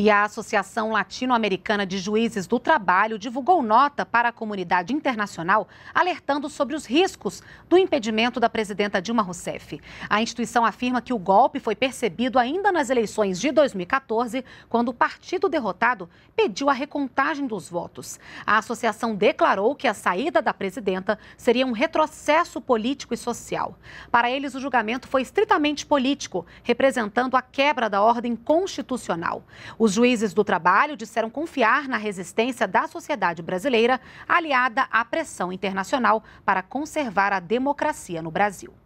E a Associação Latino-Americana de Juízes do Trabalho divulgou nota para a comunidade internacional alertando sobre os riscos do impedimento da presidenta Dilma Rousseff. A instituição afirma que o golpe foi percebido ainda nas eleições de 2014, quando o partido derrotado pediu a recontagem dos votos. A associação declarou que a saída da presidenta seria um retrocesso político e social. Para eles, o julgamento foi estritamente político, representando a quebra da ordem constitucional. Os os juízes do trabalho disseram confiar na resistência da sociedade brasileira, aliada à pressão internacional para conservar a democracia no Brasil.